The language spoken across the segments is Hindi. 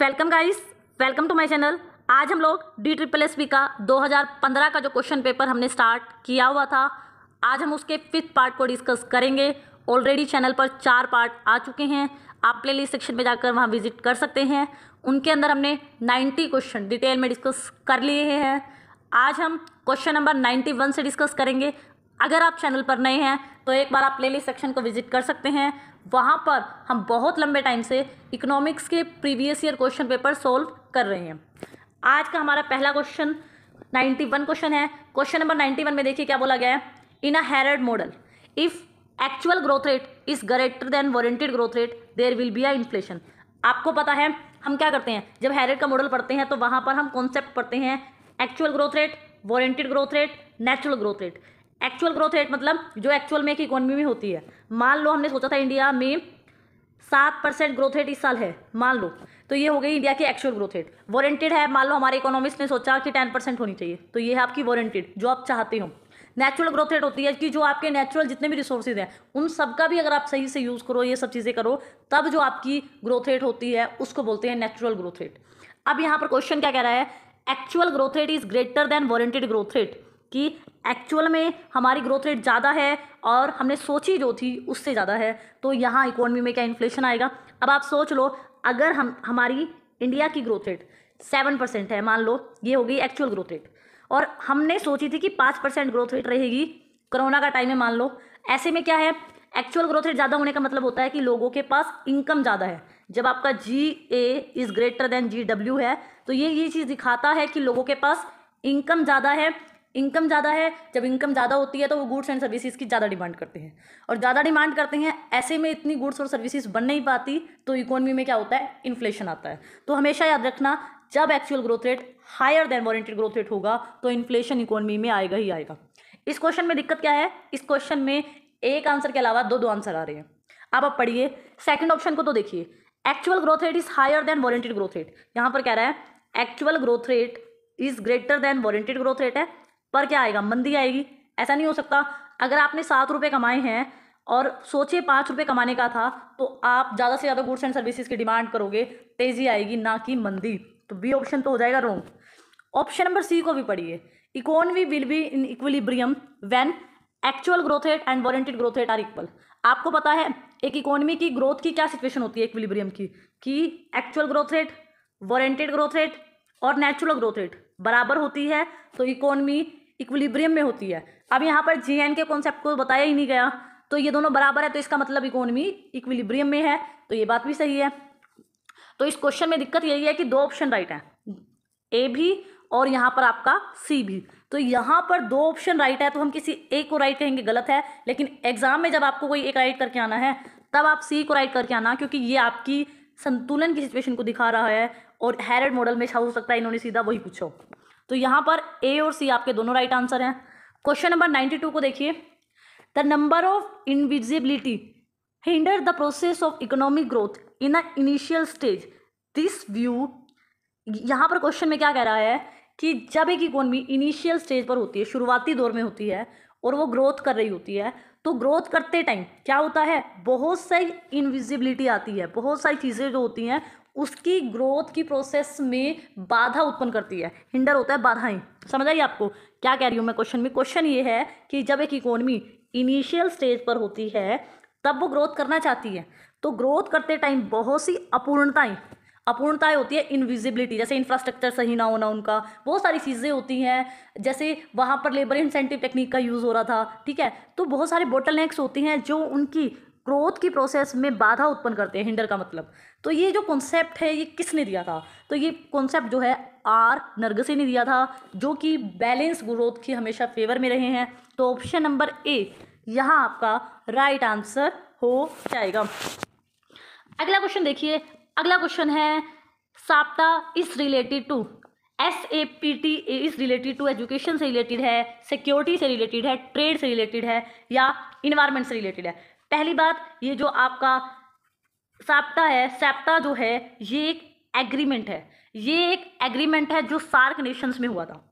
welcome guys welcome to my channel आज हम लोग डी ट्रिपल एस वी का 2015 का जो क्वेश्चन पेपर हमने स्टार्ट किया हुआ था आज हम उसके फिफ्थ पार्ट को डिस्कस करेंगे ऑलरेडी चैनल पर चार पार्ट आ चुके हैं आप प्ले लिस्ट सेक्शन में जाकर वहाँ विजिट कर सकते हैं उनके अंदर हमने 90 क्वेश्चन डिटेल में डिस्कस कर लिए हैं आज हम क्वेश्चन नंबर 91 से डिस्कस करेंगे अगर आप चैनल पर नए हैं तो एक बार आप प्ले सेक्शन को विजिट कर सकते हैं वहाँ पर हम बहुत लंबे टाइम से इकोनॉमिक्स के previous year question paper solve कर रहे हैं आज का हमारा पहला क्वेश्चन नाइन्टी वन क्वेश्चन है क्वेश्चन नंबर नाइन्टी वन में देखिए क्या बोला गया है in a Harrod model if actual growth rate is greater than warranted growth rate there will be a inflation आपको पता है हम क्या करते हैं जब हैरड का मॉडल पढ़ते हैं तो वहाँ पर हम कॉन्सेप्ट पढ़ते हैं actual growth rate warranted growth rate natural growth rate actual growth rate मतलब जो एक्चुअल में एक इकोनॉमी में होती है मान लो हमने सोचा था इंडिया में सात परसेंट ग्रोथ रेट इस साल है मान लो तो ये हो गई इंडिया की एक्चुअल ग्रोथ रेट वारंटेड है मान लो हमारे इकोनॉमिस्ट ने सोचा कि टेन परसेंट होनी चाहिए तो ये है आपकी वारंटेड जो आप चाहते हो नेचुरल ग्रोथ रेट होती है कि जो आपके नेचुरल जितने भी रिसोर्सेज हैं उन सब का भी अगर आप सही से यूज़ करो ये सब चीज़ें करो तब जो आपकी ग्रोथ रेट होती है उसको बोलते हैं नेचुरल ग्रोथ रेट अब यहाँ पर क्वेश्चन क्या कह रहा है actual growth rate is greater than warranted growth rate कि एक्चुअल में हमारी ग्रोथ रेट ज़्यादा है और हमने सोची जो थी उससे ज़्यादा है तो यहाँ इकोनॉमी में क्या इन्फ्लेशन आएगा अब आप सोच लो अगर हम हमारी इंडिया की ग्रोथ रेट सेवन परसेंट है मान लो ये हो गई एक्चुअल ग्रोथ रेट और हमने सोची थी कि पाँच परसेंट ग्रोथ रेट रहेगी कोरोना का टाइम है मान लो ऐसे में क्या है एक्चुअल ग्रोथ रेट ज़्यादा होने का मतलब होता है कि लोगों के पास इनकम ज़्यादा है जब आपका G A is greater than G W है तो ये ये चीज़ दिखाता है कि लोगों के पास इनकम ज़्यादा है इनकम ज़्यादा है जब इनकम ज़्यादा होती है तो वो गुड्स एंड सर्विसेज की ज़्यादा डिमांड करते हैं और ज़्यादा डिमांड करते हैं ऐसे में इतनी गुड्स और सर्विसेज बन नहीं पाती तो इकोनॉमी में क्या होता है इन्फ्लेशन आता है तो हमेशा याद रखना जब actual growth rate higher than warranted growth rate होगा तो इन्फ्लेशन इकोनॉमी में आएगा ही आएगा इस क्वेश्चन में दिक्कत क्या है इस क्वेश्चन में एक आंसर के अलावा दो दो आंसर आ रहे हैं अब आप पढ़िए सेकंड ऑप्शन को तो देखिए actual growth rate is higher than warranted growth rate यहाँ पर कह रहा है actual growth rate is greater than warranted growth rate है पर क्या आएगा मंदी आएगी ऐसा नहीं हो सकता अगर आपने सात रुपये कमाए हैं और सोचे पाँच रुपये कमाने का था तो आप ज़्यादा से ज़्यादा गुड्स एंड सर्विसेज की डिमांड करोगे तेज़ी आएगी ना कि मंदी तो बी ऑप्शन तो हो जाएगा रॉन्ग ऑप्शन नंबर सी को भी पढ़िए economy will be in equilibrium when actual growth rate and warranted growth rate are equal आपको पता है एक इकोनॉमी की ग्रोथ की क्या सिचुएशन होती है इक्विलिब्रियम की कि actual growth rate warranted growth rate और नेचुरल ग्रोथ रेट बराबर होती है तो इकोनॉमी इक्विलिब्रियम में होती है अब यहाँ पर जे एन के कॉन्सेप्ट को बताया ही नहीं गया तो ये दोनों बराबर है तो इसका मतलब इकोनॉमी इक्विलिब्रियम में है तो ये बात भी सही है तो इस क्वेश्चन में दिक्कत यही है कि दो ऑप्शन राइट हैं ए भी और यहाँ पर आपका सी भी तो यहाँ पर दो ऑप्शन राइट है तो हम किसी ए को राइट कहेंगे गलत है लेकिन एग्जाम में जब आपको कोई एक राइट करके आना है तब आप सी को राइट करके आना क्योंकि ये आपकी संतुलन की सिचुएशन को दिखा रहा है और हैरड मॉडल में छा हो सकता है इन्होंने सीधा वही पूछो तो यहाँ पर ए और सी आपके दोनों राइट आंसर हैं क्वेश्चन नंबर नाइन्टी टू को देखिए the number of invisibility hinder the process of economic growth in a initial stage this view यहाँ पर क्वेश्चन में क्या कह रहा है कि जब एक इकोनॉमी इनिशियल स्टेज पर होती है शुरुआती दौर में होती है और वो ग्रोथ कर रही होती है तो ग्रोथ करते टाइम क्या होता है बहुत सारी इनविजिबिलिटी आती है बहुत सारी चीज़ें जो होती हैं उसकी ग्रोथ की प्रोसेस में बाधा उत्पन्न करती है हिंडर होता है बाधाएं समझ आई आपको क्या कह रही हूँ मैं क्वेश्चन में क्वेश्चन ये है कि जब एक इकोनॉमी इनिशियल स्टेज पर होती है तब वो ग्रोथ करना चाहती है तो ग्रोथ करते टाइम बहुत सी अपूर्णताएं अपूर्णताएं होती है इनविजिबिलिटी जैसे इंफ्रास्ट्रक्चर सही ना होना उनका बहुत सारी चीज़ें होती हैं जैसे वहाँ पर लेबर इंसेंटिव टेक्निक का यूज़ हो रहा था ठीक है तो बहुत सारे बोटल होती हैं जो उनकी ग्रोथ की प्रोसेस में बाधा उत्पन्न करते हैं हिंडर का मतलब तो ये जो कॉन्सेप्ट है ये किसने दिया था तो ये कॉन्सेप्ट जो है आर नरगसे ने दिया था जो कि बैलेंस ग्रोथ की हमेशा फेवर में रहे हैं तो ऑप्शन नंबर ए यहाँ आपका राइट right आंसर हो जाएगा अगला क्वेश्चन देखिए अगला क्वेश्चन है SAPTA is related to S A P T is related to education से रिलेटेड है सिक्योरिटी से रिलेटेड है ट्रेड से रिलेटेड है या इन्वायरमेंट से रिलेटेड है पहली बात ये जो आपका सैप्टा है सैप्टा जो है ये एक एग्रीमेंट है ये एक एग्रीमेंट है जो सार्क नेशंस में हुआ था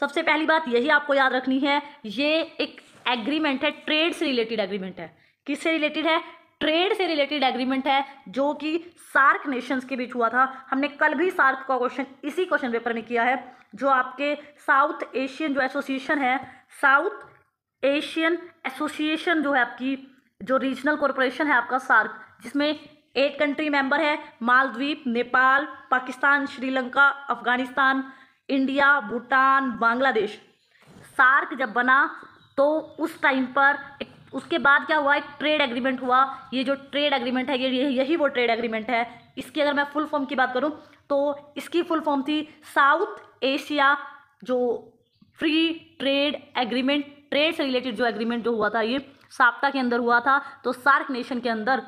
सबसे पहली बात यही आपको याद रखनी है ये एक एग्रीमेंट है ट्रेड से रिलेटेड एग्रीमेंट है किससे रिलेटेड है ट्रेड से रिलेटेड एग्रीमेंट है जो कि सार्क नेशंस के बीच हुआ था हमने कल भी सार्क का क्वेश्चन इसी क्वेश्चन पेपर में किया है जो आपके साउथ एशियन जो एसोसिएशन है साउथ एशियन एसोसिएशन जो है आपकी जो रीजनल कॉरपोरेशन है आपका सार्क जिसमें एट कंट्री मेंबर है मालद्वीप नेपाल पाकिस्तान श्रीलंका अफगानिस्तान इंडिया भूटान बांग्लादेश सार्क जब बना तो उस टाइम पर एक उसके बाद क्या हुआ एक ट्रेड एग्रीमेंट हुआ ये जो ट्रेड एग्रीमेंट है ये यही वो ट्रेड एग्रीमेंट है इसकी अगर मैं फुल फॉर्म की बात करूँ तो इसकी फुल फॉर्म थी साउथ एशिया जो फ्री ट्रेड एग्रीमेंट ट्रेड से रिलेटेड जो एग्रीमेंट जो हुआ था ये साप्ता के अंदर हुआ था तो सार्क नेशन के अंदर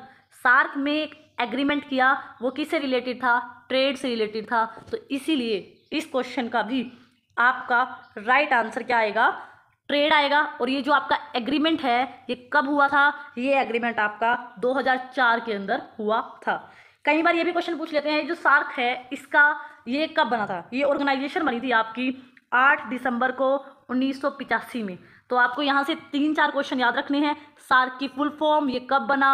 सार्क में एक एग्रीमेंट किया वो किससे रिलेटेड था ट्रेड से रिलेटेड था तो इसीलिए इस क्वेश्चन का भी आपका राइट right आंसर क्या आएगा ट्रेड आएगा और ये जो आपका एग्रीमेंट है ये कब हुआ था ये एग्रीमेंट आपका 2004 के अंदर हुआ था कई बार ये भी क्वेश्चन पूछ लेते हैं जो सार्क है इसका ये कब बना था ये ऑर्गेनाइजेशन बनी थी आपकी 8 दिसंबर को 1985 में तो आपको यहाँ से तीन चार क्वेश्चन याद रखने हैं सार्क की फुल फॉर्म ये कब बना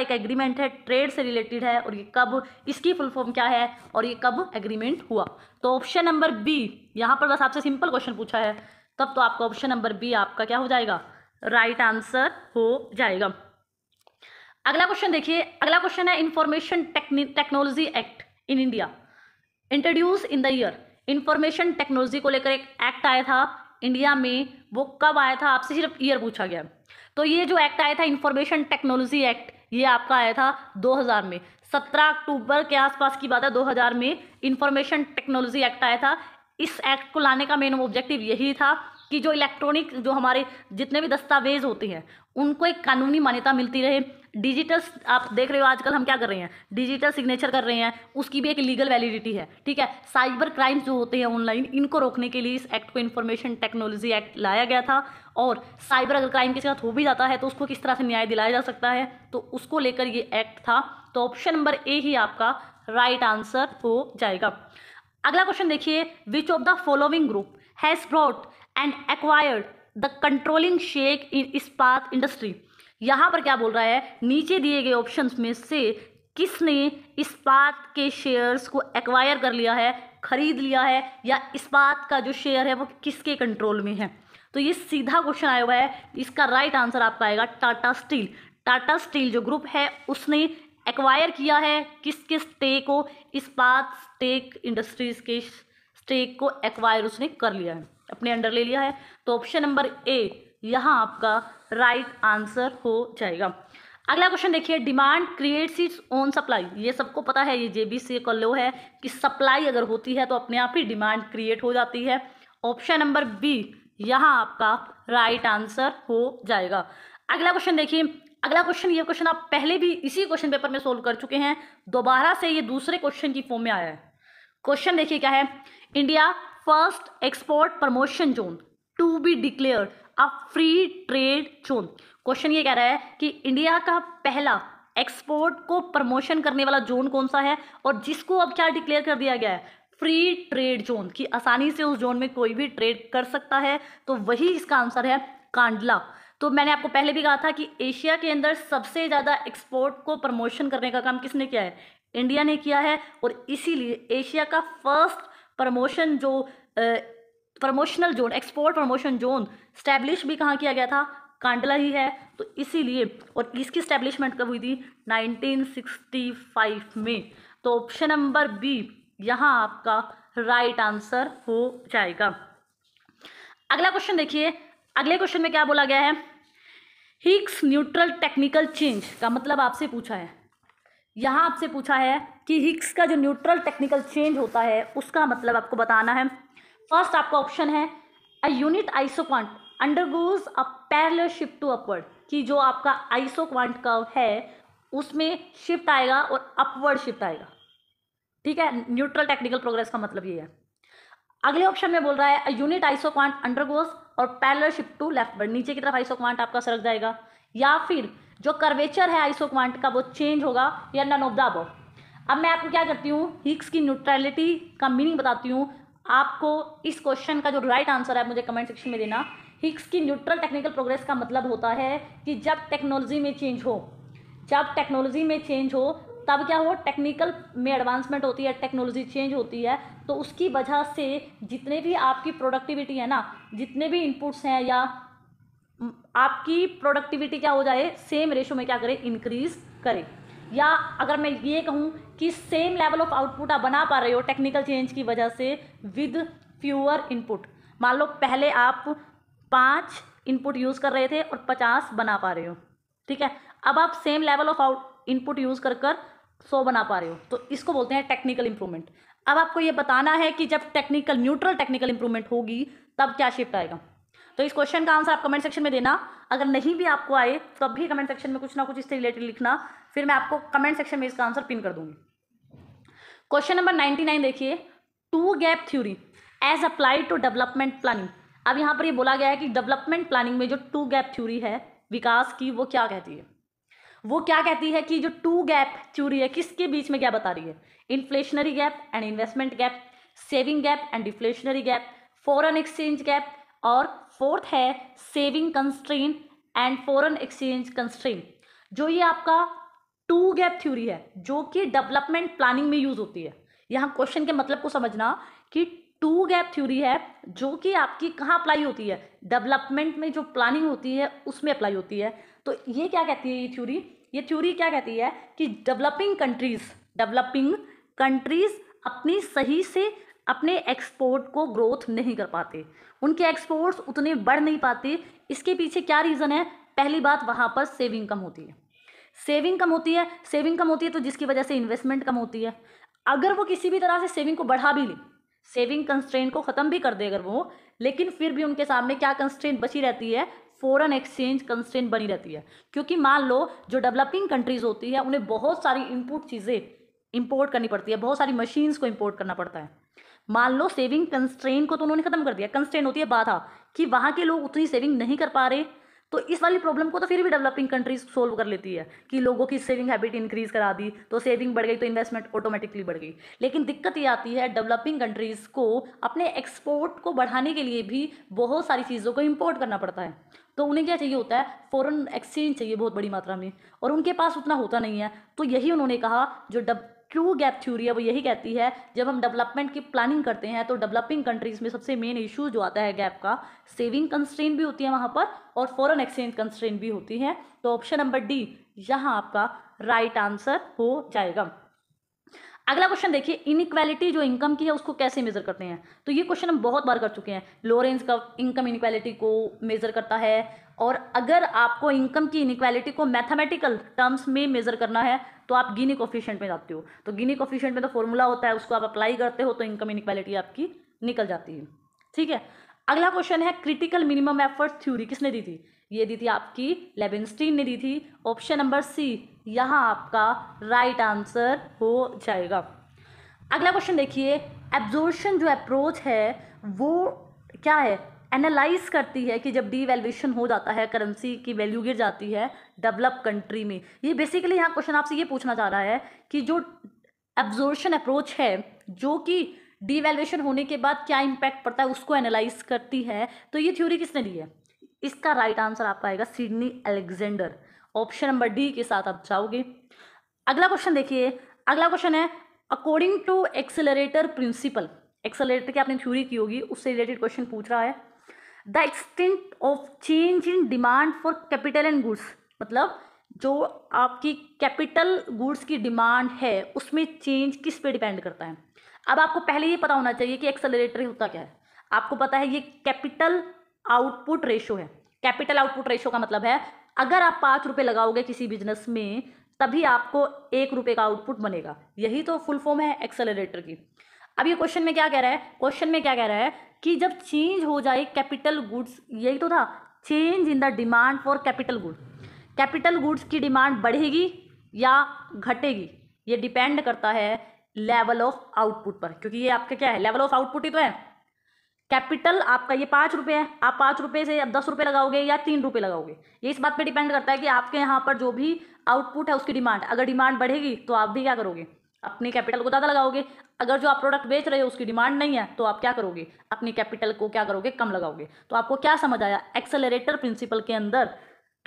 एक एग्रीमेंट है ट्रेड से रिलेटेड है और ये कब इसकी फुल फॉर्म क्या है और ये कब एग्रीमेंट हुआ तो ऑप्शन नंबर बी यहाँ पर बस आपसे सिंपल क्वेश्चन पूछा है तब तो आपका ऑप्शन नंबर बी आपका क्या हो जाएगा राइट right आंसर हो जाएगा अगला क्वेश्चन देखिए अगला क्वेश्चन है information technology act in India introduce in the year information technology को लेकर एक एक्ट आया था इंडिया में वो कब आया था आपसे सिर्फ ईयर पूछा गया तो ये जो एक्ट आया था इंफॉर्मेशन टेक्नोलॉजी एक्ट ये आपका आया था 2000 में 17 अक्टूबर के आसपास की बात है 2000 में इंफॉर्मेशन टेक्नोलॉजी एक्ट आया था इस एक्ट को लाने का मेन ऑब्जेक्टिव यही था कि जो इलेक्ट्रॉनिक जो हमारे जितने भी दस्तावेज होते हैं उनको एक कानूनी मान्यता मिलती रहे डिजिटल आप देख रहे हो आजकल हम क्या कर रहे हैं डिजिटल सिग्नेचर कर रहे हैं उसकी भी एक लीगल वैलिडिटी है ठीक है साइबर क्राइम्स जो होते हैं ऑनलाइन इनको रोकने के लिए इस एक्ट को इन्फॉर्मेशन टेक्नोलॉजी एक्ट लाया गया था और साइबर अगर क्राइम किसी साथ हो भी जाता है तो उसको किस तरह से न्याय दिलाया जा सकता है तो उसको लेकर ये एक्ट था तो ऑप्शन नंबर ए ही आपका राइट right आंसर हो जाएगा अगला क्वेश्चन देखिए which of the following group has brought and acquired the controlling stake in Ispat industry यहाँ पर क्या बोल रहा है नीचे दिए गए ऑप्शंस में से किसने इस्पात के शेयर्स को एक्वायर कर लिया है खरीद लिया है या इस्पात का जो शेयर है वो किसके कंट्रोल में है तो ये सीधा क्वेश्चन आया हुआ है इसका राइट आंसर आपका आएगा टाटा स्टील टाटा स्टील जो ग्रुप है उसने एक्वायर किया है किसके स्टेक को इस्पात स्टेक इंडस्ट्रीज के स्टेक को एक्वायर उसने कर लिया है अपने अंडर ले लिया है तो ऑप्शन नंबर ए यहाँ आपका राइट right आंसर हो जाएगा अगला क्वेश्चन देखिए demand creates its own supply ये सबको पता है ये जेबीसी का लो है कि सप्लाई अगर होती है तो अपने आप ही डिमांड क्रिएट हो जाती है ऑप्शन नंबर बी यहाँ आपका राइट right आंसर हो जाएगा अगला क्वेश्चन देखिए अगला क्वेश्चन ये क्वेश्चन आप पहले भी इसी क्वेश्चन पेपर में सोल्व कर चुके हैं दोबारा से ये दूसरे क्वेश्चन की फॉर्म में आया है क्वेश्चन देखिए क्या है India first export promotion zone to be declare a free trade zone question ये कह रहा है कि इंडिया का पहला एक्सपोर्ट को प्रमोशन करने वाला जोन कौन सा है और जिसको अब क्या डिक्लेयर कर दिया गया है फ्री ट्रेड जोन कि आसानी से उस जोन में कोई भी ट्रेड कर सकता है तो वही इसका आंसर है कांडला तो मैंने आपको पहले भी कहा था कि एशिया के अंदर सबसे ज़्यादा एक्सपोर्ट को प्रमोशन करने का काम किसने किया है इंडिया ने किया है और इसीलिए एशिया का फर्स्ट प्रमोशन जो promotional zone export promotion zone establish भी कहाँ किया गया था कांडला ही है तो इसीलिए और इसकी स्टैब्लिशमेंट कब हुई थी 1965 में तो ऑप्शन नंबर बी यहाँ आपका राइट आंसर हो जाएगा अगला क्वेश्चन देखिए अगले क्वेश्चन में क्या बोला गया है हिक्स न्यूट्रल टेक्निकल चेंज का मतलब आपसे पूछा है यहाँ आपसे पूछा है कि हिक्स का जो न्यूट्रल टेक्निकल चेंज होता है उसका मतलब आपको बताना है फर्स्ट आपका ऑप्शन है a unit isoquant undergoes a parallel shift to upward कि जो आपका आइसोक्वांट कर्व है उसमें शिफ्ट आएगा और अपवर्ड शिफ्ट आएगा ठीक है न्यूट्रल टेक्निकल प्रोग्रेस का मतलब ये है अगले ऑप्शन में बोल रहा है यूनिट आइसोक्वांट अंडरगोज और पैरल शिफ्ट टू लेफ्ट नीचे की तरफ आइसोक्वांट आपका सरक जाएगा या फिर जो कर्वेचर है आइसो क्वांट का वो चेंज होगा या नन ऑफ द अबो अब मैं आपको क्या करती हूँ हिक्स की न्यूट्रलिटी का मीनिंग बताती हूँ आपको इस क्वेश्चन का जो राइट आंसर है मुझे कमेंट सेक्शन में देना हिक्स की न्यूट्रल टेक्निकल प्रोग्रेस का मतलब होता है कि जब टेक्नोलॉजी में चेंज हो जब टेक्नोलॉजी में चेंज हो तब क्या हो टेक्निकल में एडवांसमेंट होती है टेक्नोलॉजी चेंज होती है तो उसकी वजह से जितने भी आपकी प्रोडक्टिविटी है ना जितने भी इनपुट्स हैं या आपकी प्रोडक्टिविटी क्या हो जाए सेम रेशो में क्या करें इंक्रीज करें या अगर मैं ये कहूँ कि सेम लेवल ऑफ आउटपुट आप बना पा रहे हो टेक्निकल चेंज की वजह से विद फ्यूअर इनपुट मान लो पहले आप पाँच इनपुट यूज़ कर रहे थे और पचास बना पा रहे हो ठीक है अब आप same level of out input use कर कर सौ बना पा रहे हो तो इसको बोलते हैं टेक्निकल इंप्रूवमेंट अब आपको ये बताना है कि जब टेक्निकल न्यूट्रल टेक्निकल इंप्रूवमेंट होगी तब क्या शिफ्ट आएगा तो इस क्वेश्चन का आंसर आप कमेंट सेक्शन में देना अगर नहीं भी आपको आए तो अब भी कमेंट सेक्शन में कुछ ना कुछ इससे रिलेटेड लिखना फिर मैं आपको कमेंट सेक्शन में इसका आंसर पिन कर दूंगी क्वेश्चन नंबर नाइन्टी देखिए two gap theory as applied to development planning अब यहाँ पर ये बोला गया है कि डेवलपमेंट प्लानिंग में जो टू गैप थ्योरी है विकास की वो क्या कहती है वो क्या कहती है कि जो टू गैप थ्योरी है किसके बीच में क्या बता रही है inflationary gap and investment gap saving gap and deflationary gap foreign exchange gap और फोर्थ है saving constraint and foreign exchange constraint जो ये आपका टू गैप थ्योरी है जो कि डेवलपमेंट प्लानिंग में यूज़ होती है यहाँ क्वेश्चन के मतलब को समझना कि टू गैप थ्योरी है जो कि आपकी कहाँ अप्लाई होती है डेवलपमेंट में जो प्लानिंग होती है उसमें अप्लाई होती है तो ये क्या कहती है ये थ्योरी ये थ्योरी क्या कहती है कि डेवलपिंग कंट्रीज़ डेवलपिंग कंट्रीज़ अपनी सही से अपने एक्सपोर्ट को ग्रोथ नहीं कर पाते उनके एक्सपोर्ट्स उतने बढ़ नहीं पाते इसके पीछे क्या रीज़न है पहली बात वहाँ पर सेविंग कम होती है सेविंग कम होती है सेविंग कम होती है तो जिसकी वजह से इन्वेस्टमेंट कम होती है अगर वो किसी भी तरह से सेविंग को बढ़ा भी ले सेविंग कंस्ट्रेंट को ख़त्म भी कर दे अगर वो लेकिन फिर भी उनके सामने क्या कंस्ट्रेंट बची रहती है फॉरेन एक्सचेंज कंस्ट्रेंट बनी रहती है क्योंकि मान लो जो डेवलपिंग कंट्रीज़ होती है उन्हें बहुत सारी इनपुट चीज़ें इंपोर्ट करनी पड़ती है बहुत सारी मशीन्स को इंपोर्ट करना पड़ता है मान लो सेविंग कंस्ट्रेन को तो उन्होंने खत्म कर दिया कंस्ट्रेन होती है बाधा कि वहाँ के लोग उतनी सेविंग नहीं कर पा रहे तो इस वाली प्रॉब्लम को तो फिर भी डेवलपिंग कंट्रीज सोल्व कर लेती है कि लोगों की सेविंग हैबिट इंक्रीज करा दी तो सेविंग बढ़ गई तो इन्वेस्टमेंट ऑटोमेटिकली बढ़ गई लेकिन दिक्कत ये आती है डेवलपिंग कंट्रीज़ को अपने एक्सपोर्ट को बढ़ाने के लिए भी बहुत सारी चीज़ों को इम्पोर्ट करना पड़ता है तो उन्हें क्या चाहिए होता है फ़ॉरन एक्सचेंज चाहिए बहुत बड़ी मात्रा में और उनके पास उतना होता नहीं है तो यही उन्होंने कहा जो डब ट्रू गैप थ्योरी है वो यही कहती है जब हम डेवलपमेंट की प्लानिंग करते हैं तो डेवलपिंग कंट्रीज़ में सबसे मेन इशू जो आता है गैप का सेविंग कंस्ट्रेन भी होती है वहाँ पर और फॉरेन एक्सचेंज कंस्ट्रेन भी होती है तो ऑप्शन नंबर डी यहाँ आपका राइट right आंसर हो जाएगा अगला क्वेश्चन देखिए इनक्वालिटी जो इनकम की है उसको कैसे मेजर करते हैं तो ये क्वेश्चन हम बहुत बार कर चुके हैं लोरेंस का इनकम इनक्वालिटी को मेजर करता है और अगर आपको इनकम की इनक्वालिटी को मैथमेटिकल टर्म्स में मेजर करना है तो आप गिनी कोफिशियंट में जाते हो तो गिनी कोफिशियंट में तो फॉर्मूला होता है उसको आप अप्लाई करते हो तो इनकम इनक्वालिटी आपकी निकल जाती है ठीक है अगला क्वेश्चन है क्रिटिकल मिनिमम एफर्ट थ्योरी किसने दी थी ये दी थी आपकी लेबेंस्टीन ने दी थी ऑप्शन नंबर सी यहाँ आपका राइट आंसर हो जाएगा अगला क्वेश्चन देखिए एब्जॉर्शन जो अप्रोच है वो क्या है एनालाइज करती है कि जब डीवैल्यूएशन हो जाता है करेंसी की वैल्यू गिर जाती है डेवलप कंट्री में ये बेसिकली यहाँ क्वेश्चन आपसे ये पूछना चाह रहा है कि जो एब्जॉर्शन अप्रोच है जो कि डीवैल्यूएशन होने के बाद क्या इम्पैक्ट पड़ता है उसको एनालाइज करती है तो ये थ्योरी किसने दी है इसका राइट आंसर आपका आएगा Sidney Alexander option number D के साथ आप जाओगे अगला क्वेश्चन देखिए अगला क्वेश्चन है according to accelerator principle accelerator की आपने थ्योरी की होगी उससे रिलेटेड क्वेश्चन पूछ रहा है the extent of change in demand for capital and goods मतलब जो आपकी कैपिटल गुड्स की डिमांड है उसमें चेंज किस पे डिपेंड करता है अब आपको पहले ये पता होना चाहिए कि एक्सेलरेटर होता क्या है आपको पता है ये कैपिटल आउटपुट रेशो है कैपिटल आउटपुट रेशो का मतलब है अगर आप पाँच रुपये लगाओगे किसी बिजनेस में तभी आपको एक रुपये का आउटपुट बनेगा यही तो फुल फॉर्म है एक्सेलरेटर की अब ये क्वेश्चन में क्या कह रहा है क्वेश्चन में क्या कह रहा है कि जब चेंज हो जाए कैपिटल गुड्स यही तो था change in the demand for capital goods capital goods की डिमांड बढ़ेगी या घटेगी ये डिपेंड करता है लेवल ऑफ आउटपुट पर क्योंकि ये आपका क्या है लेवल ऑफ आउटपुट ही तो है कैपिटल आपका ये पाँच रुपये है आप पाँच रुपये से अब दस रुपये लगाओगे या तीन रुपये लगाओगे ये इस बात पे डिपेंड करता है कि आपके यहाँ पर जो भी आउटपुट है उसकी डिमांड अगर डिमांड बढ़ेगी तो आप भी क्या करोगे अपने कैपिटल को ज़्यादा लगाओगे अगर जो आप प्रोडक्ट बेच रहे हो उसकी डिमांड नहीं है तो आप क्या करोगे अपने कैपिटल को क्या करोगे कम लगाओगे तो आपको क्या समझ आया एक्सेलरेटर प्रिंसिपल के अंदर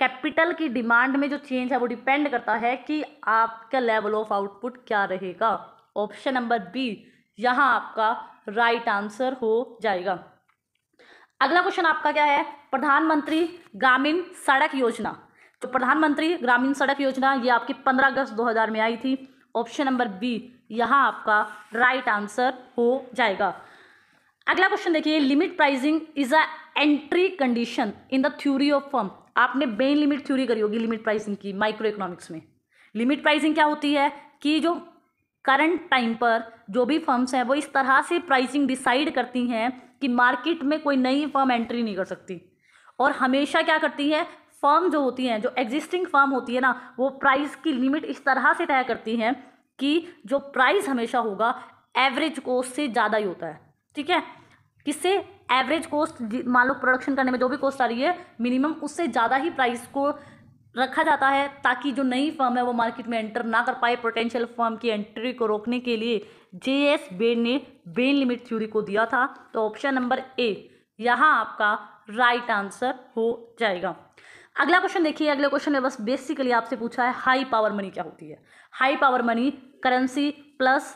कैपिटल की डिमांड में जो चेंज है वो डिपेंड करता है कि आपका लेवल ऑफ आउटपुट क्या रहेगा ऑप्शन नंबर बी यहाँ आपका राइट आंसर हो जाएगा अगला क्वेश्चन आपका क्या है प्रधानमंत्री ग्रामीण सड़क योजना तो प्रधानमंत्री ग्रामीण सड़क योजना ये आपकी पंद्रह अगस्त 2000 में आई थी ऑप्शन नंबर बी यहाँ आपका राइट आंसर हो जाएगा अगला क्वेश्चन देखिए limit pricing is a entry condition in the theory of firm आपने बेन लिमिट थ्योरी करी होगी लिमिट प्राइसिंग की माइक्रो इकोनॉमिक्स में लिमिट प्राइसिंग क्या होती है कि जो करंट टाइम पर जो भी फर्म्स हैं वो इस तरह से प्राइसिंग डिसाइड करती हैं कि मार्केट में कोई नई फर्म एंट्री नहीं कर सकती और हमेशा क्या करती है फर्म जो होती हैं जो एग्जिस्टिंग फर्म होती है ना वो प्राइस की लिमिट इस तरह से तय करती हैं कि जो प्राइस हमेशा होगा एवरेज कॉस्ट से ज़्यादा ही होता है ठीक है किससे एवरेज कॉस्ट मान लो प्रोडक्शन करने में जो भी कॉस्ट आ रही है मिनिमम उससे ज़्यादा ही प्राइस को रखा जाता है ताकि जो नई फर्म है वो मार्केट में एंटर ना कर पाए पोटेंशियल फर्म की एंट्री को रोकने के लिए जे एस बेन ने बेन लिमिट थ्योरी को दिया था तो ऑप्शन नंबर ए यहाँ आपका राइट आंसर हो जाएगा अगला क्वेश्चन देखिए अगला क्वेश्चन है बस बेसिकली आपसे पूछा है हाई पावर मनी क्या होती है high power money currency plus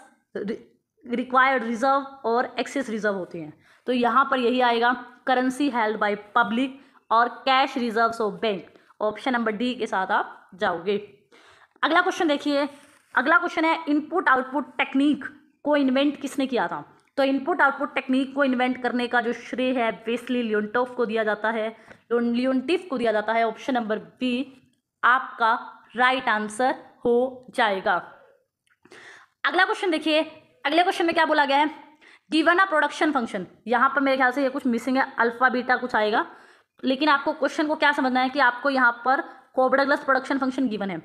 required reserve और एक्सेस रिजर्व होती हैं तो यहाँ पर यही आएगा करेंसी हेल्ड बाय पब्लिक और cash reserves of bank option number D के साथ आप जाओगे अगला क्वेश्चन देखिए अगला क्वेश्चन है इनपुट आउटपुट टेक्निक को इन्वेंट किसने किया था तो इनपुट आउटपुट टेक्निक को इन्वेंट करने का जो श्रेय है बेसली लियोटोफ को दिया जाता है लियोटिफ को दिया जाता है ऑप्शन नंबर बी आपका राइट आंसर हो जाएगा अगला क्वेश्चन देखिए अगले क्वेश्चन में क्या बोला गया है गिवन अ प्रोडक्शन फंक्शन यहाँ पर मेरे ख्याल से ये कुछ मिसिंग है अल्फा बीटा कुछ आएगा लेकिन आपको क्वेश्चन को क्या समझना है कि आपको यहाँ पर कोबडगलस प्रोडक्शन फंक्शन गिवन है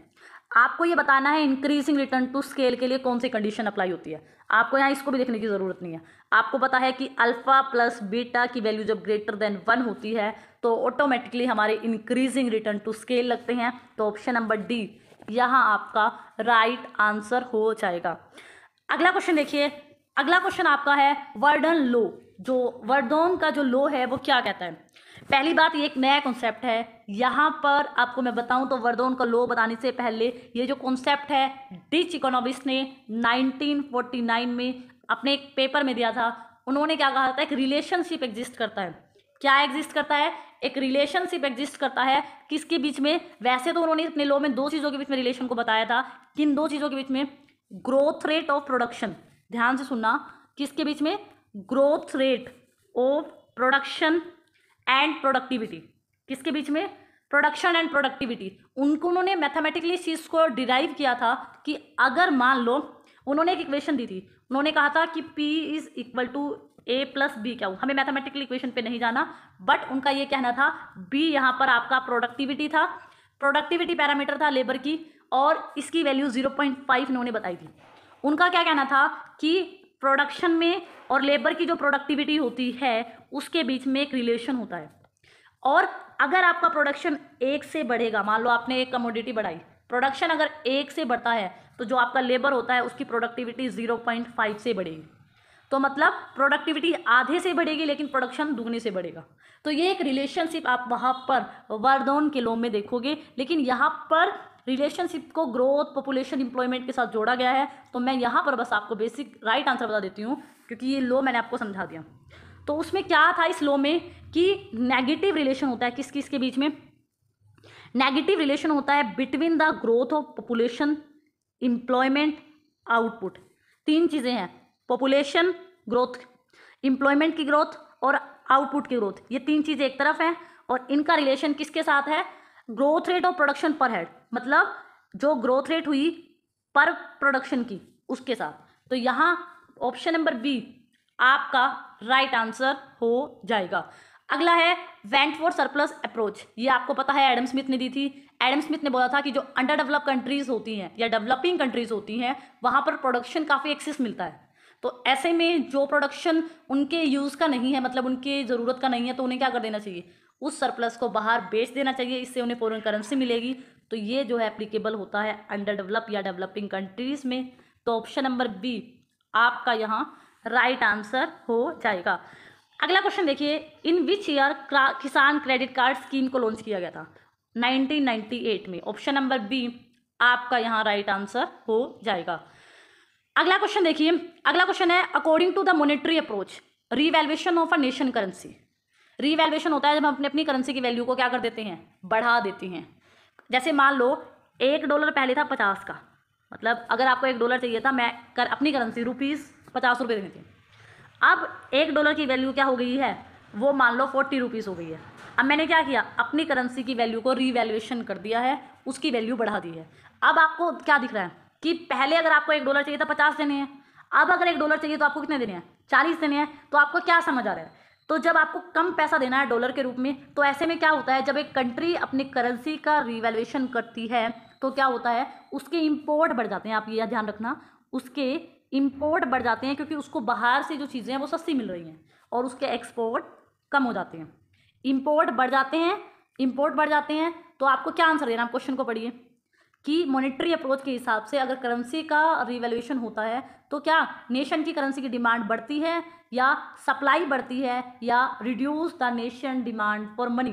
आपको ये बताना है इंक्रीजिंग रिटर्न टू स्केल के लिए कौन सी कंडीशन अप्लाई होती है आपको यहाँ इसको भी देखने की ज़रूरत नहीं है आपको पता है कि अल्फ़ा प्लस बीटा की वैल्यू जब ग्रेटर देन वन होती है तो ऑटोमेटिकली हमारे इंक्रीजिंग रिटर्न टू स्केल लगते हैं तो ऑप्शन नंबर डी यहाँ आपका राइट right आंसर हो जाएगा अगला क्वेश्चन देखिए अगला क्वेश्चन आपका है वर्डन लो जो वर्डोन का जो लो है वो क्या कहता है पहली बात ये एक नया कॉन्सेप्ट है यहाँ पर आपको मैं बताऊँ तो वर्दोन का लो बताने से पहले ये जो कॉन्सेप्ट है डिच इकोनॉमिस्ट ने 1949 में अपने एक पेपर में दिया था उन्होंने क्या कहा था एक रिलेशनशिप एग्जिस्ट करता है क्या एग्जिस्ट करता है एक रिलेशनशिप एग्जिस्ट करता है किसके बीच में वैसे तो उन्होंने अपने लो में दो चीज़ों के बीच में रिलेशन को बताया था किन दो चीज़ों के बीच में ग्रोथ रेट ऑफ प्रोडक्शन ध्यान से सुनना किसके बीच में growth rate of production and productivity किसके बीच में प्रोडक्शन एंड प्रोडक्टिविटी उनको उन्होंने मैथमेटिकली इस चीज़ को डिराइव किया था कि अगर मान लो उन्होंने एक इक्वेशन दी थी उन्होंने कहा था कि P is equal to A plus B क्या हमें मैथमेटिकल इक्वेशन पे नहीं जाना बट उनका ये कहना था बी यहाँ पर आपका प्रोडक्टिविटी था प्रोडक्टिविटी पैरामीटर था लेबर की और इसकी वैल्यू जीरो पॉइंट फाइव इन्होंने बताई थी उनका क्या कहना था कि प्रोडक्शन में और लेबर की जो प्रोडक्टिविटी होती है उसके बीच में एक रिलेशन होता है और अगर आपका प्रोडक्शन एक से बढ़ेगा मान लो आपने एक कमोडिटी बढ़ाई प्रोडक्शन अगर एक से बढ़ता है तो जो आपका लेबर होता है उसकी प्रोडक्टिविटी ज़ीरो पॉइंट फाइव से बढ़ेगी तो मतलब प्रोडक्टिविटी आधे से बढ़ेगी लेकिन प्रोडक्शन दुगने से बढ़ेगा तो ये एक रिलेशनशिप आप वहाँ पर वर्दौन के लोम में देखोगे लेकिन यहाँ पर रिलेशनशिप को ग्रोथ पॉपुलेशन इंप्लॉयमेंट के साथ जोड़ा गया है तो मैं यहाँ पर बस आपको बेसिक राइट आंसर बता देती हूँ क्योंकि ये लो मैंने आपको समझा दिया तो उसमें क्या था इस लो में कि नेगेटिव रिलेशन होता है किस किस के बीच में नेगेटिव रिलेशन होता है between the growth of population employment output तीन चीज़ें हैं पॉपुलेशन ग्रोथ इम्प्लॉयमेंट की ग्रोथ और आउटपुट की ग्रोथ ये तीन चीज़ें एक तरफ हैं और इनका रिलेशन किसके साथ है growth rate of production per head मतलब जो ग्रोथ रेट हुई पर प्रोडक्शन की उसके साथ तो यहाँ ऑप्शन नंबर बी आपका राइट right आंसर हो जाएगा अगला है वेंट फॉर सरप्लस अप्रोच ये आपको पता है एडम स्मिथ ने दी थी एडम स्मिथ ने बोला था कि जो अंडर डेवलप कंट्रीज होती हैं या डेवलपिंग कंट्रीज होती हैं वहाँ पर प्रोडक्शन काफ़ी एक्सेस मिलता है तो ऐसे में जो प्रोडक्शन उनके यूज़ का नहीं है मतलब उनके ज़रूरत का नहीं है तो उन्हें क्या कर देना चाहिए उस सरप्लस को बाहर बेच देना चाहिए इससे उन्हें फॉरन करेंसी मिलेगी तो ये जो है एप्लीकेबल होता है अंडर डेवलप या डेवलपिंग कंट्रीज़ में तो ऑप्शन नंबर बी आपका यहाँ राइट आंसर हो जाएगा अगला क्वेश्चन देखिए in which year Kisan credit card scheme को लॉन्च किया गया था 1998 में ऑप्शन नंबर बी आपका यहाँ राइट आंसर हो जाएगा अगला क्वेश्चन देखिए अगला क्वेश्चन है according to the monetary approach revaluation of a nation currency revaluation होता है जब हम अपनी अपनी करेंसी की वैल्यू को क्या कर देते हैं बढ़ा देते हैं जैसे मान लो एक डॉलर पहले था पचास का मतलब अगर आपको एक डॉलर चाहिए था मैं कर अपनी करेंसी रुपीज़ पचास रुपये देनी थी अब एक डॉलर की वैल्यू क्या हो गई है वो मान लो फोर्टी रुपीज़ हो गई है अब मैंने क्या किया अपनी करेंसी की वैल्यू को रीवैल्यूएशन कर दिया है उसकी वैल्यू बढ़ा दी है अब आपको क्या दिख रहा है कि पहले अगर आपको एक डॉलर चाहिए था पचास देने हैं अब अगर एक डॉलर चाहिए तो आपको कितने देने हैं चालीस देने हैं तो आपको क्या समझ आ रहा है तो जब आपको कम पैसा देना है डॉलर के रूप में तो ऐसे में क्या होता है जब एक कंट्री अपनी करेंसी का रिवेल्यूशन करती है तो क्या होता है उसके इम्पोर्ट बढ़ जाते हैं आप ये ध्यान रखना उसके इम्पोर्ट बढ़ जाते हैं क्योंकि उसको बाहर से जो चीज़ें हैं वो सस्ती मिल रही हैं और उसके एक्सपोर्ट कम हो जाते हैं इम्पोर्ट बढ़ जाते हैं इम्पोर्ट बढ़ जाते हैं तो आपको क्या आंसर देना आप क्वेश्चन को पढ़िए कि मॉनेटरी अप्रोच के हिसाब से अगर करेंसी का रिवेल्यूशन होता है तो क्या नेशन की करेंसी की डिमांड बढ़ती है या सप्लाई बढ़ती है या reduce the nation demand for money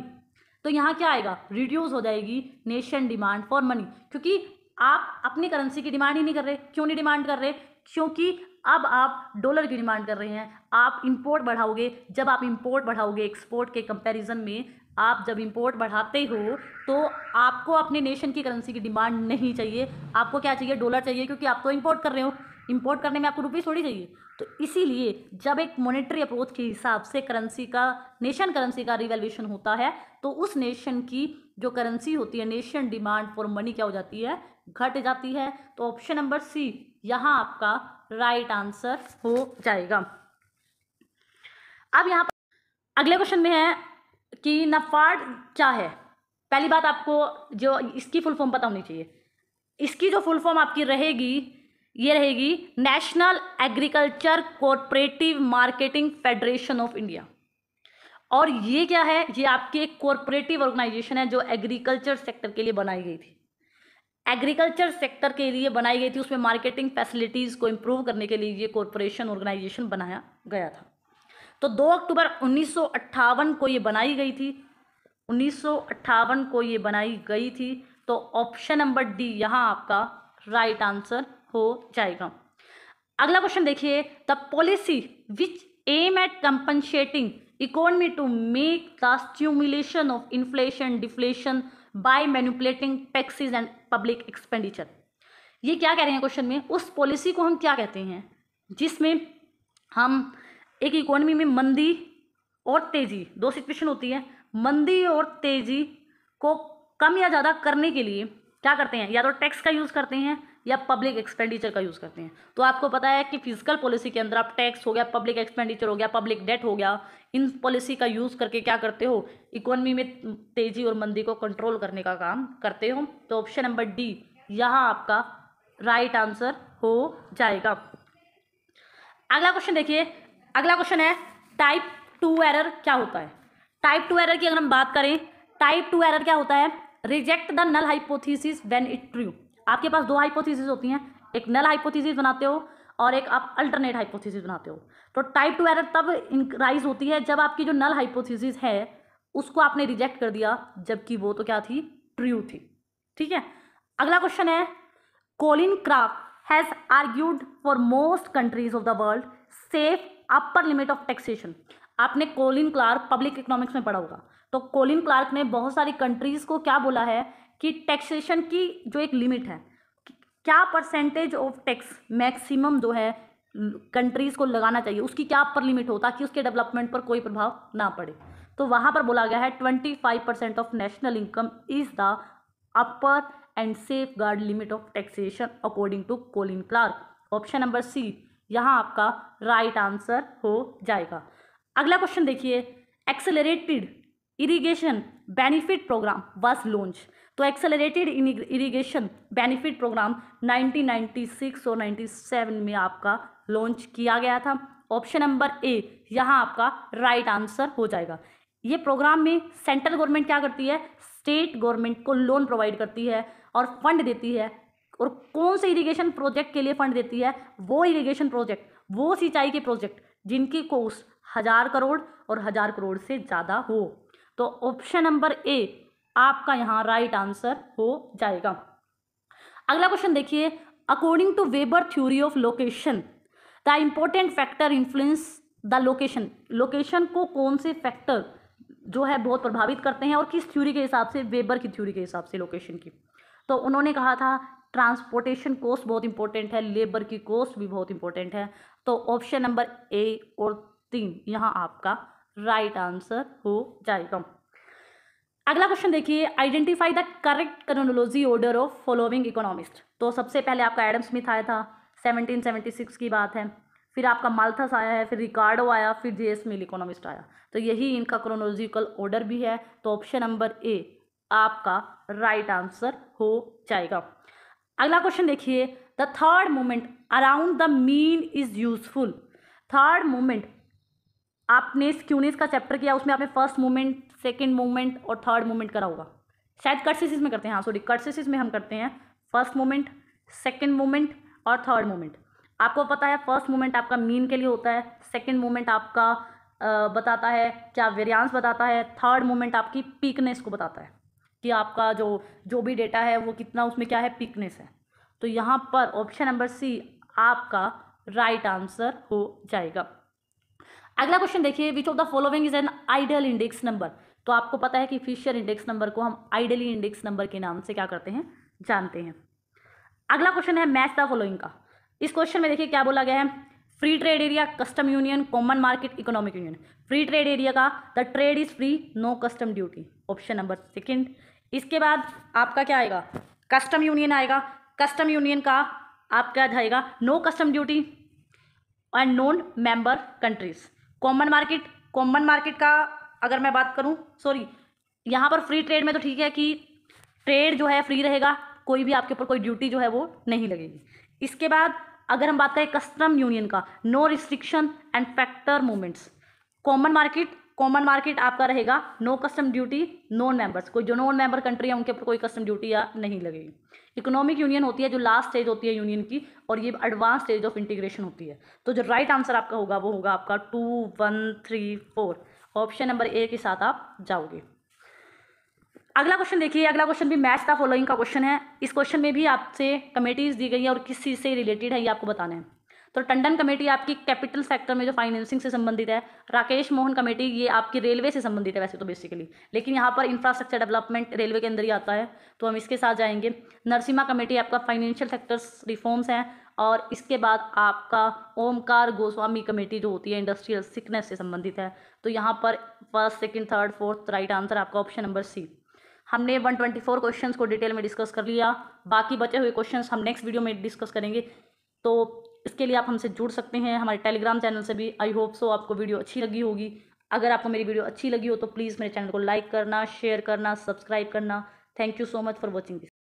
तो यहाँ क्या आएगा रिड्यूस हो जाएगी नेशन डिमांड फॉर मनी क्योंकि आप अपनी करेंसी की डिमांड ही नहीं कर रहे क्यों नहीं डिमांड कर रहे क्योंकि अब आप डॉलर की डिमांड कर रहे हैं आप इंपोर्ट बढ़ाओगे जब आप इंपोर्ट बढ़ाओगे एक्सपोर्ट के कंपैरिजन में आप जब इंपोर्ट बढ़ाते हो तो आपको अपने नेशन की करेंसी की डिमांड नहीं चाहिए आपको क्या चाहिए डॉलर चाहिए क्योंकि आप तो इंपोर्ट कर रहे हो इंपोर्ट करने में आपको रुपीज़ थोड़ी चाहिए तो इसीलिए जब एक मॉनेटरी अप्रोच के हिसाब से करेंसी का नेशन करेंसी का रिवेल्यूशन होता है तो उस नेशन की जो करेंसी होती है नेशन डिमांड फॉर मनी क्या हो जाती है घट जाती है तो ऑप्शन नंबर सी यहाँ आपका राइट right आंसर हो जाएगा अब यहाँ अगले क्वेश्चन में है कि नफाड क्या है पहली बात आपको जो इसकी फुल फॉर्म पता होनी चाहिए इसकी जो फुल फॉर्म आपकी रहेगी ये रहेगी national agriculture cooperative marketing federation of India और ये क्या है ये आपकी एक कॉरपोरेटिव ऑर्गेनाइजेशन है जो एग्रीकल्चर सेक्टर के लिए बनाई गई थी एग्रीकल्चर सेक्टर के लिए बनाई गई थी उसमें मार्केटिंग फैसिलिटीज़ को इम्प्रूव करने के लिए ये कॉरपोरेशन ऑर्गेनाइजेशन बनाया गया था तो 2 अक्टूबर उन्नीस को ये बनाई गई थी उन्नीस को ये बनाई गई थी तो ऑप्शन नंबर डी यहाँ आपका राइट right आंसर हो जाएगा अगला क्वेश्चन देखिए the policy which aim at compensating economy to make the stimulation of inflation deflation by manipulating taxes and public expenditure ये क्या कह रहे हैं क्वेश्चन में उस पॉलिसी को हम क्या कहते हैं जिसमें हम एक इकोनॉमी में मंदी और तेज़ी दो सिचुएशन होती है मंदी और तेज़ी को कम या ज़्यादा करने के लिए क्या करते हैं या तो टैक्स का यूज़ करते हैं या पब्लिक एक्सपेंडिचर का यूज़ करते हैं तो आपको पता है कि फिजिकल पॉलिसी के अंदर आप टैक्स हो गया पब्लिक एक्सपेंडिचर हो गया पब्लिक डेट हो गया इन पॉलिसी का यूज़ करके क्या करते हो इकोनॉमी में तेज़ी और मंदी को कंट्रोल करने का काम करते हो तो ऑप्शन नंबर डी यहाँ आपका राइट right आंसर हो जाएगा अगला क्वेश्चन देखिए अगला क्वेश्चन है टाइप टू एरर क्या होता है टाइप टू एरर की अगर हम बात करें टाइप टू एरर क्या होता है reject the null hypothesis when it true आपके पास दो हाइपोथीसिस होती हैं एक नल हाइपोथीसिस बनाते हो और एक आप अल्टरनेट हाइपोथीसिस बनाते हो तो टाइप टू एरर तब इंक्राइज होती है जब आपकी जो नल हाइपोथीसिस है उसको आपने रिजेक्ट कर दिया जबकि वो तो क्या थी ट्रू थी ठीक है अगला क्वेश्चन है Colin Clark has argued for most countries of the world safe upper limit of taxation आपने कोलिन क्लार्क पब्लिक इकोनॉमिक्स में पढ़ा होगा तो कोलिन क्लार्क ने बहुत सारी कंट्रीज़ को क्या बोला है कि टैक्सेशन की जो एक लिमिट है क्या परसेंटेज ऑफ टैक्स मैक्सिमम जो है कंट्रीज़ को लगाना चाहिए उसकी क्या अपर लिमिट हो ताकि उसके डेवलपमेंट पर कोई प्रभाव ना पड़े तो वहां पर बोला गया है twenty five percent of national income is the upper and safeguard limit of taxation according to Colin Clark option number C यहाँ आपका राइट right आंसर हो जाएगा अगला क्वेश्चन देखिए एक्सेलरेटेड इरीगेशन बेनिफिट प्रोग्राम बस लॉन्च तो एक्सेलरेटेड इरिगेशन बेनिफिट प्रोग्राम 1996 और 97 में आपका लॉन्च किया गया था ऑप्शन नंबर ए यहाँ आपका राइट right आंसर हो जाएगा ये प्रोग्राम में सेंट्रल गवर्नमेंट क्या करती है स्टेट गवर्नमेंट को लोन प्रोवाइड करती है और फंड देती है और कौन से इरिगेशन प्रोजेक्ट के लिए फंड देती है वो इरिगेशन प्रोजेक्ट वो सिंचाई के प्रोजेक्ट जिनकी कोस्ट हज़ार करोड़ और हज़ार करोड़ से ज़्यादा हो तो ऑप्शन नंबर ए आपका यहाँ राइट आंसर हो जाएगा अगला क्वेश्चन देखिए according to Weber theory of location the important factor influence the location location को कौन से फैक्टर जो है बहुत प्रभावित करते हैं और किस थ्योरी के हिसाब से वेबर की थ्योरी के हिसाब से लोकेशन की तो उन्होंने कहा था ट्रांसपोर्टेशन कोस्ट बहुत इंपॉर्टेंट है लेबर की कोस्ट भी बहुत इंपॉर्टेंट है तो ऑप्शन नंबर ए और तीन यहाँ आपका राइट right आंसर हो जाएगा अगला क्वेश्चन देखिए identify the correct chronology order of following economist तो सबसे पहले आपका एडम स्मिथ आया था 1776 की बात है फिर आपका माल्थस आया है फिर रिकार्डो आया फिर जे एस मिल इकोनॉमिस्ट आया तो यही इनका क्रोनोलॉजिकल ऑर्डर भी है तो ऑप्शन नंबर ए आपका राइट right आंसर हो जाएगा अगला क्वेश्चन देखिए the third moment around the mean is useful third moment आपने क्यूनिस का चैप्टर किया उसमें आपने फर्स्ट मोमेंट सेकेंड मूवमेंट और थर्ड मूवमेंट करा होगा शायद कर्सिस में करते हैं हाँ सॉरी कर्सिस में हम करते हैं फर्स्ट मूवमेंट सेकेंड मूवमेंट और थर्ड मूवमेंट आपको पता है फर्स्ट मूवमेंट आपका मीन के लिए होता है सेकेंड मूवमेंट आपका आ, बताता है क्या वेरियांस बताता है थर्ड मूवमेंट आपकी पीकनेस को बताता है कि आपका जो जो भी डेटा है वो कितना उसमें क्या है पीकनेस है तो यहाँ पर ऑप्शन नंबर सी आपका राइट right आंसर हो जाएगा अगला क्वेश्चन देखिए which of the following is an ideal index number तो आपको पता है कि फिशियर इंडेक्स नंबर को हम आइडली इंडेक्स नंबर के नाम से क्या करते हैं जानते हैं अगला क्वेश्चन है मैच द फॉलोइंग का इस क्वेश्चन में देखिए क्या बोला गया है free trade area custom union common market economic union free trade area का the trade is free no custom duty option number second इसके बाद आपका क्या आएगा कस्टम यूनियन आएगा कस्टम यूनियन का आपका आएगा no custom duty and non member countries common market common market का अगर मैं बात करूँ सॉरी यहाँ पर फ्री ट्रेड में तो ठीक है कि ट्रेड जो है फ्री रहेगा कोई भी आपके ऊपर कोई ड्यूटी जो है वो नहीं लगेगी इसके बाद अगर हम बात करें कस्टम यूनियन का no restriction and factor movements common market common market आपका रहेगा no custom duty non members कोई जो नॉन मेंबर कंट्री है उनके ऊपर कोई कस्टम ड्यूटी या नहीं लगेगी इकोनॉमिक यूनियन होती है जो लास्ट स्टेज होती है यूनियन की और ये एडवांस स्टेज ऑफ इंटीग्रेशन होती है तो जो राइट right आंसर आपका होगा वो होगा आपका two one three four option number A के साथ आप जाओगे अगला क्वेश्चन देखिए अगला क्वेश्चन भी मैच द फॉलोइंग का क्वेश्चन है इस क्वेश्चन में भी आपसे कमेटीज दी गई है और किस चीज़ से रिलेटेड है ये आपको बताना है तो टंडन कमेटी आपकी कैपिटल सेक्टर में जो फाइनेंसिंग से संबंधित है राकेश मोहन कमेटी ये आपकी रेलवे से संबंधित है वैसे तो बेसिकली लेकिन यहाँ पर इंफ्रास्ट्रक्चर डेवलपमेंट रेलवे के अंदर ही आता है तो हम इसके साथ जाएंगे नरसिम्हा कमेटी आपका फाइनेंशियल सेक्टर्स रिफॉर्म्स हैं और इसके बाद आपका ओमकार गोस्वामी कमेटी जो होती है इंडस्ट्रियल सिकनेस से संबंधित है तो यहाँ पर first second third fourth right answer आपका ऑप्शन नंबर सी हमने 124 क्वेश्चन को डिटेल में डिस्कस कर लिया बाकी बचे हुए क्वेश्चन हम नेक्स्ट वीडियो में डिस्कस करेंगे तो इसके लिए आप हमसे जुड़ सकते हैं हमारे टेलीग्राम चैनल से भी आई होप सो आपको वीडियो अच्छी लगी होगी अगर आपको मेरी वीडियो अच्छी लगी हो तो प्लीज़ मेरे चैनल को लाइक करना शेयर करना सब्सक्राइब करना thank you so much for watching this